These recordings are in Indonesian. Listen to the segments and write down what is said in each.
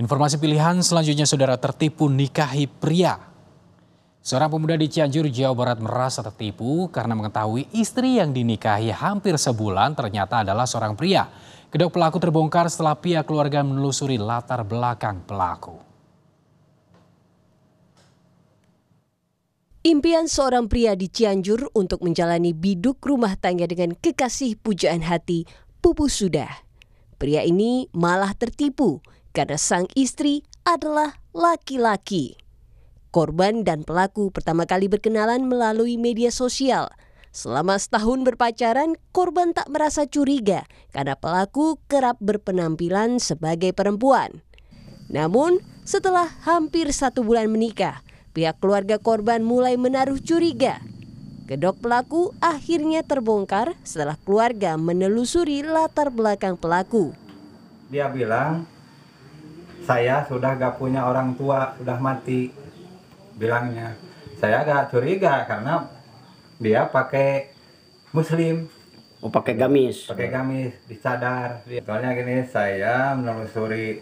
Informasi pilihan selanjutnya saudara tertipu nikahi pria. Seorang pemuda di Cianjur, Jawa Barat merasa tertipu karena mengetahui istri yang dinikahi hampir sebulan ternyata adalah seorang pria. Kedok pelaku terbongkar setelah pihak keluarga menelusuri latar belakang pelaku. Impian seorang pria di Cianjur untuk menjalani biduk rumah tangga dengan kekasih pujaan hati pupus sudah. Pria ini malah tertipu karena sang istri adalah laki-laki. Korban dan pelaku pertama kali berkenalan melalui media sosial. Selama setahun berpacaran, korban tak merasa curiga karena pelaku kerap berpenampilan sebagai perempuan. Namun, setelah hampir satu bulan menikah, pihak keluarga korban mulai menaruh curiga Kedok pelaku akhirnya terbongkar setelah keluarga menelusuri latar belakang pelaku. Dia bilang saya sudah gak punya orang tua sudah mati bilangnya saya gak curiga karena dia pakai muslim oh pakai gamis pakai gamis disadar soalnya gini saya menelusuri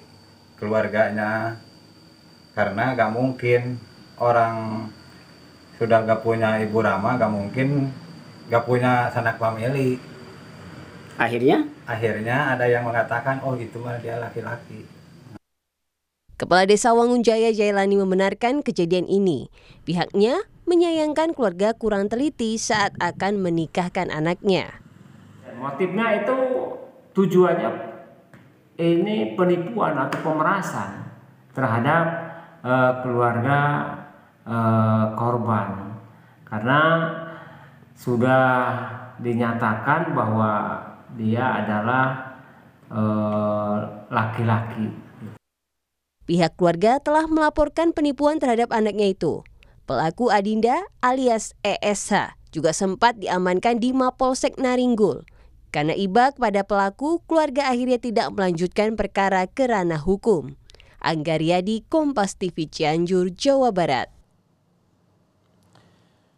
keluarganya karena gak mungkin orang sudah gak punya ibu rama gak mungkin gak punya sanak famili akhirnya akhirnya ada yang mengatakan oh itu mah dia laki-laki Kepala Desa Wangunjaya Jailani membenarkan kejadian ini. Pihaknya menyayangkan keluarga kurang teliti saat akan menikahkan anaknya. Motifnya itu tujuannya ini penipuan atau pemerasan terhadap uh, keluarga uh, korban karena sudah dinyatakan bahwa dia adalah eh, laki-laki. Uh, laki -laki. Pihak keluarga telah melaporkan penipuan terhadap anaknya itu. Pelaku Adinda alias ESH juga sempat diamankan di Mapolsek Naringgul. Karena iba kepada pelaku, keluarga akhirnya tidak melanjutkan perkara ke ranah hukum. Anggariadi Kompas TV Cianjur, Jawa Barat.